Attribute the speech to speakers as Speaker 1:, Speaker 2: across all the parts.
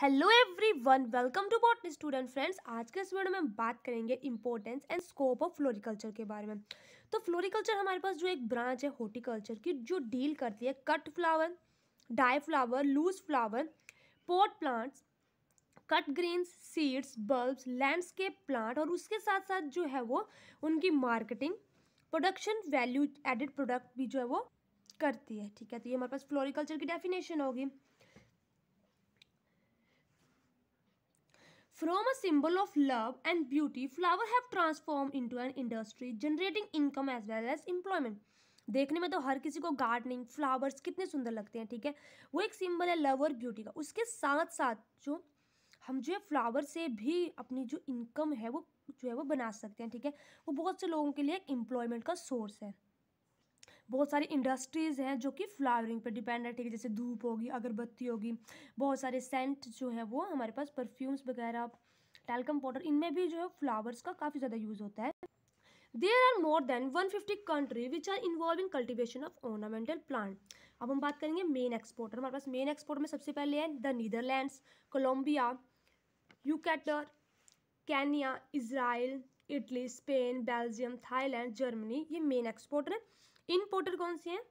Speaker 1: Hello everyone welcome to bot student friends आज के इस वीडियो में हम बात करेंगे importance and scope of floriculture के बारे में तो फ्लोरिकल्चर हमारे पास जो एक ब्रांच है हॉर्टिकल्चर की जो डील करती है cut flower dry flower loose flower pot plants cut greens seeds bulb landscape plant और उसके साथ साथ जो है वो उनकी marketing production value added product भी जो है वो करती है ठीक है तो ये हमारे पास फ्लोरिकल्चर की डेफिनेशन होगी From a symbol of love and beauty, flower have transformed into an industry generating income as well as employment. देखने में तो हर किसी को गार्डनिंग फ्लावर्स कितने सुंदर लगते हैं ठीक है वो एक सिंबल है लव और ब्यूटी का उसके साथ साथ जो हम जो है फ्लावर से भी अपनी जो इनकम है वो जो है वो बना सकते हैं ठीक है वो बहुत से लोगों के लिए एक एम्प्लॉयमेंट का सोर्स है बहुत सारी इंडस्ट्रीज़ हैं जो कि फ्लावरिंग पर डिपेंड है ठीक है जैसे धूप होगी अगरबत्ती होगी बहुत सारे सेंट जो है वो हमारे पास परफ्यूम्स वगैरह टेलकम पाउडर इनमें भी जो है फ्लावर्स का काफ़ी ज़्यादा यूज़ होता है there are more than 150 country which are involve in cultivation of ornamental plant अब हम बात करेंगे मेन एक्सपोर्टर हमारे पास मेन एक्सपोर्ट में सबसे पहले है the Netherlands Colombia Ecuador Kenya Israel Italy Spain Belgium Thailand Germany ये मेन एक्सपोर्टर हैं इंपोर्टर कौन से हैं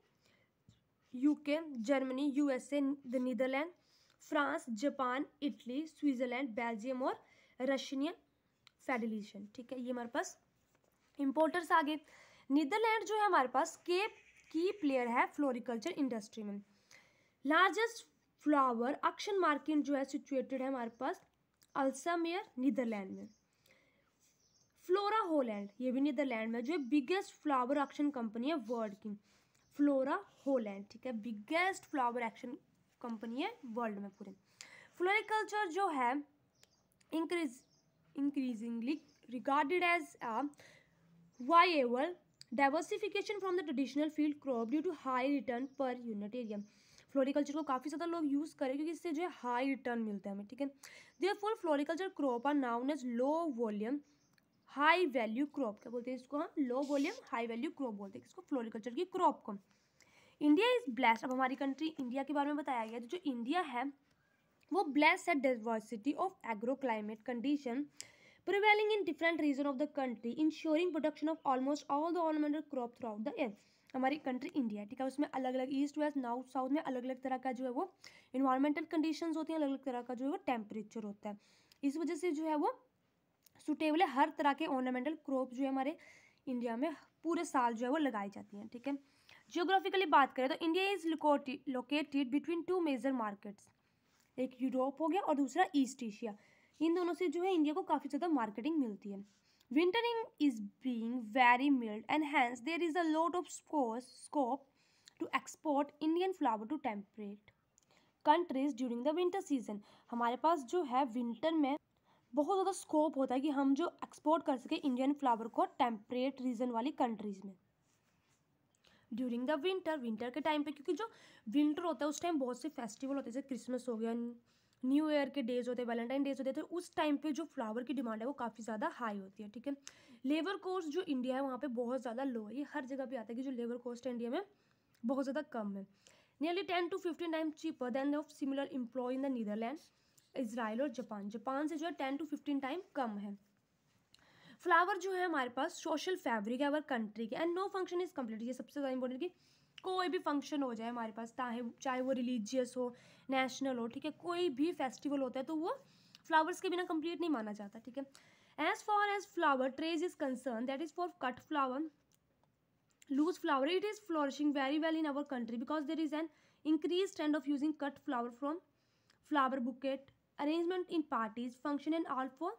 Speaker 1: UK Germany USA the Netherland France Japan Italy Switzerland Belgium और रशियन फेडरेशन ठीक है ये हमारे पास इम्पोर्टर्स आगे नीदरलैंड जो है हमारे पास के की प्लेयर है फ्लोरिकल्चर इंडस्ट्री में लार्जेस्ट फ्लावर अक्शन मार्केट जो है सिचुएटेड है हमारे पास अल्सामेयर नीदरलैंड में फ्लोरा होलैंड ये भी नीदरलैंड में जो है बिगेस्ट फ्लावर एक्शन कंपनी है वर्ल्ड की फ्लोरा होलैंड ठीक है बिगेस्ट फ्लावर एक्शन कंपनी है वर्ल्ड में पूरे फ्लोरिकल्चर जो है increase increasingly regarded as viable diversification from the traditional field crop due to high return per unit area floriculture को काफ़ी ज़्यादा लोग यूज़ करें क्योंकि इससे जो है हाई रिटर्न मिलता है हमें ठीक है therefore floriculture crop are known as low volume high value crop क्या बोलते हैं इसको हम low volume high value crop बोलते हैं इसको फ्लोरिकल्चर की क्रॉप को इंडिया इज़ ब्लेस्ड अब हमारी कंट्री इंडिया के बारे में बताया गया तो जो इंडिया है वो ब्लेस है diversity of agro climate condition prevailing in different region of the country insuring production of almost all the ornamental crop throughout the year हमारी कंट्री इंडिया ठीक है उसमें अलग अलग ईस्ट वेस्ट नॉर्थ साउथ में अलग अलग तरह का जो है वो इन्वायरमेंटल कंडीशन होती हैं अलग अलग तरह का जो है वो टेम्परेचर होता है इस वजह से जो है वो सुटेबल है हर तरह के ऑर्नामेंटल क्रॉप जो है हमारे इंडिया में पूरे साल जो है वो लगाई जाती हैं ठीक है जियोग्राफिकली बात करें तो India is located between two major markets एक यूरोप हो गया और दूसरा ईस्ट एशिया इन दोनों से जो है इंडिया को काफ़ी ज़्यादा मार्केटिंग मिलती है wintering is being very mild and hence there is a lot of scope to export Indian flower to temperate countries during the winter season हमारे पास जो है विंटर में बहुत ज़्यादा स्कोप होता है कि हम जो एक्सपोर्ट कर सकें इंडियन फ्लावर को टेम्परेट रीजन वाली कंट्रीज़ में ड्यूरिंग द विंटर विंटर के टाइम पे क्योंकि जो विंटर होता है उस टाइम बहुत से फेस्टिवल होते हैं जैसे क्रिसमस हो गया न्यू ईयर के डेज होते हैं वैलेंटाइन डेज होते हैं तो उस टाइम पे जो फ्लावर की डिमांड है वो काफ़ी ज़्यादा हाई होती है ठीक है लेबर कॉस्ट जो इंडिया है वहाँ पे बहुत ज़्यादा लो है ये हर जगह पे आता है कि जो लेबर कॉस्ट है इंडिया में बहुत ज़्यादा कम है nearly ten to fifteen time cheaper than of similar employ in the Netherland Israel और जापान जापान से जो है टेन टू फिफ्टीन टाइम कम है फ्लावर जो है हमारे पास सोशल फैब्रिक है अवर कंट्री के and no function is complete ये सबसे ज़्यादा इंपॉर्टेंट कि कोई भी फंक्शन हो जाए हमारे पास चाहे चाहे वो रिलीजियस हो नेशनल हो ठीक है कोई भी फेस्टिवल होता है तो वो फ्लावर्स के बिना कंप्लीट नहीं माना जाता ठीक है as far as flower trade is concern that is for cut flower loose flower it is flourishing very well in our country because there is an increase trend of using cut flower from flower bouquet arrangement in parties function and all for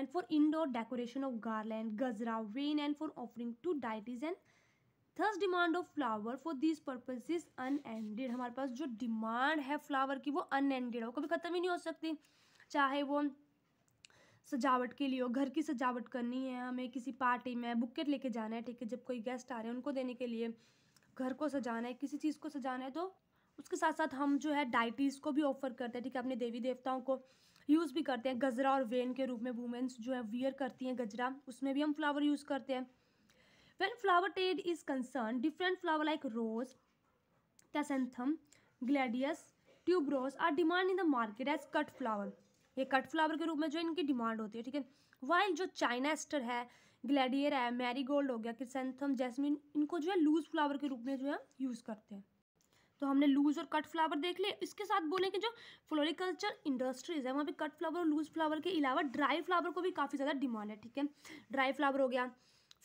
Speaker 1: and for indoor decoration of garland gajra rain and for offering to deities and thus demand of flower for these purposes unended हमारे पास जो demand है flower की वो अनएंडेड है वो कभी ख़त्म ही नहीं हो सकती चाहे वो सजावट के लिए हो घर की सजावट करनी है हमें किसी पार्टी में बुकेट लेके जाना है ठीक है जब कोई गेस्ट आ रहे हैं उनको देने के लिए घर को सजाना है किसी चीज़ को सजाना है तो उसके साथ साथ हम जो है डाइटीज़ को भी ऑफर करते हैं ठीक है अपने देवी देवताओं को यूज़ भी करते हैं गजरा और वेन के रूप में वुमेंस जो है वियर करती हैं गजरा उसमें भी हम फ्लावर यूज़ करते हैं वेन फ्लावर टेड is concern different flower like rose chrysanthemum gladiolus rose are demand in the market as cut flower ये कट फ्लावर के रूप में जो इनकी डिमांड होती है ठीक है वाइल जो चाइना एस्टर है ग्लैडियर है मैरीगोल्ड हो गया क्रिसेंथम जैस्मिन इनको जो है लूज फ्लावर के रूप में जो है यूज़ करते हैं तो हमने लूज़ और कट फ्लावर देख लिए इसके साथ बोले कि जो फ्लोरिकल्चर इंडस्ट्रीज़ है वहाँ पे कट फ्लावर और लूज़ फ्लावर के अलावा ड्राई फ्लावर को भी काफ़ी ज़्यादा डिमांड है ठीक है ड्राई फ्लावर हो गया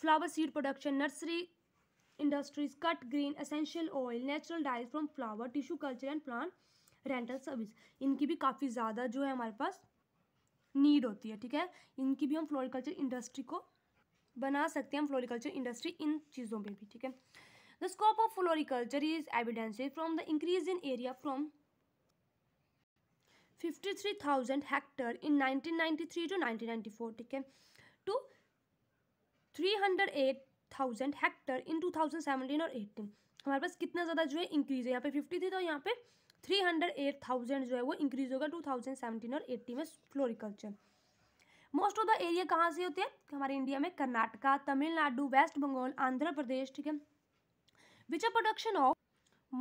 Speaker 1: flower seed production nursery industries cut green essential oil natural dyes from flower tissue culture and plant rental service इनकी भी काफ़ी ज़्यादा जो है हमारे पास नीड होती है ठीक है इनकी भी हम फ्लोरिकल्चर इंडस्ट्री को बना सकते हैं हम फ्लोरिकल्चर इंडस्ट्री इन चीज़ों में भी ठीक है The scope of floriculture is evidenced from the increase in area from 53,000 hectare in 1993 to 1994 ठीक है टू 308,000 हेक्टर इन 2017 और 18 हमारे पास कितना ज़्यादा जो है इंक्रीज़ है यहाँ पे थी तो यहाँ पे 308,000 जो है वो इंक्रीज़ होगा 2017 और 18 में floriculture most of the area कहाँ से होते हैं हमारे इंडिया में कर्नाटका तमिलनाडु वेस्ट बंगाल आंध्र प्रदेश ठीक है which a production of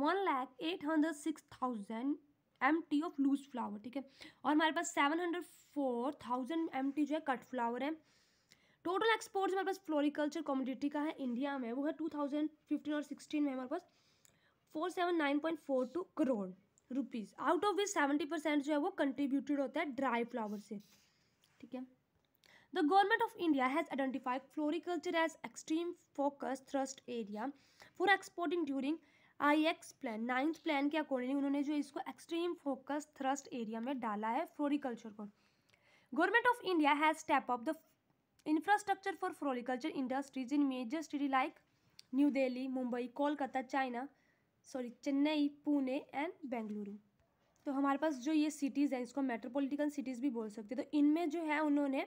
Speaker 1: one lakh eight hundred six thousand M T of loose flower ठीक है और हमारे पास seven hundred four thousand M T जो है कट फ्लावर है टोटल एक्सपोर्ट हमारे पास फ्लोरिकल्चर कॉमोडिटी का है इंडिया में वो है टू थाउजेंड फिफ्टीन और सिक्सटीन में हमारे पास four seven nine point four two crore rupees out of which seventy percent जो है वो कंट्रीब्यूटेड होता है ड्राई फ्लावर से ठीक है the government of India has identified floriculture as extreme focus thrust area for exporting during I X plan ninth plan के according उन्होंने जो इसको एक्सट्रीम फोकस थ्रस्ट एरिया में डाला है फ्लोरिकल्चर को government of India has step up the infrastructure for floriculture industries in major city like New Delhi Mumbai Kolkata China sorry Chennai Pune and Bengaluru तो हमारे पास जो ये सिटीज़ हैं इसको मेट्रोपॉलिटन सिटीज़ भी बोल सकते हैं तो इनमें जो है उन्होंने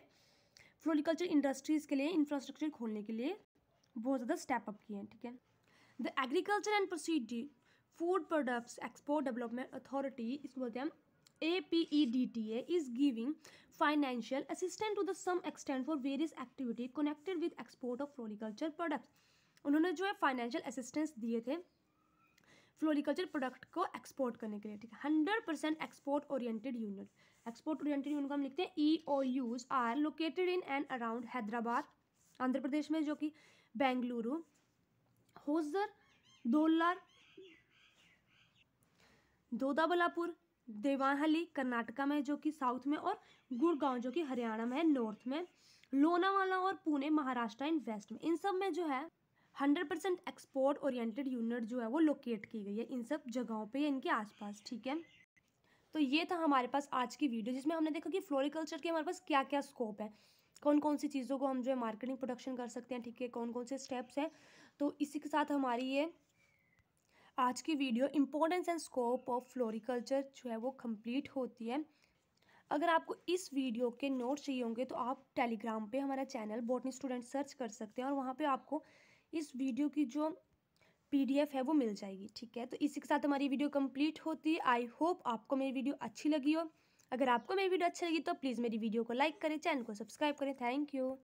Speaker 1: फ्लोरिकल्चर इंडस्ट्रीज़ के लिए इंफ्रास्ट्रक्चर खोलने के लिए बहुत ज़्यादा स्टेप अप किए हैं ठीक है The Agriculture and Procedure Food Products Export Development Authority is what them APEDTA is giving financial assistance to the some extent for various activity connected with export of floriculture products उन्होंने जो है financial assistance दिए थे floriculture product को export करने के लिए ठीक है hundred percent export oriented unit export oriented unit को हम लिखते हैं E O U are located in and around Hyderabad Andhra Pradesh में जो कि बेंगलुरु होजर दोलार दोदाबलापुर देवाहली कर्नाटका में जो कि साउथ में और गुड़गांव जो कि हरियाणा में है नॉर्थ में लोनावाला और पुणे महाराष्ट्र एंड वेस्ट में इन सब में जो है hundred percent export oriented unit जो है वो लोकेट की गई है इन सब जगहों पे या इनके आसपास ठीक है तो ये था हमारे पास आज की वीडियो जिसमें हमने देखा कि फ्लोरिकल्चर के हमारे पास क्या क्या स्कोप है कौन कौन सी चीज़ों को हम जो है मार्केटिंग प्रोडक्शन कर सकते हैं ठीक है कौन कौन से स्टेप्स हैं तो इसी के साथ हमारी ये आज की video importance and scope of floriculture जो है वो कंप्लीट होती है अगर आपको इस वीडियो के नोट्स चाहिए होंगे तो आप टेलीग्राम पे हमारा चैनल बोटनी स्टूडेंट सर्च कर सकते हैं और वहाँ पे आपको इस वीडियो की जो पीडीएफ है वो मिल जाएगी ठीक है तो इसी के साथ हमारी वीडियो कंप्लीट होती है आई होप आपको मेरी वीडियो अच्छी लगी हो अगर आपको मेरी वीडियो अच्छी लगी तो प्लीज़ मेरी वीडियो को लाइक करें चैनल को सब्सक्राइब करें थैंक यू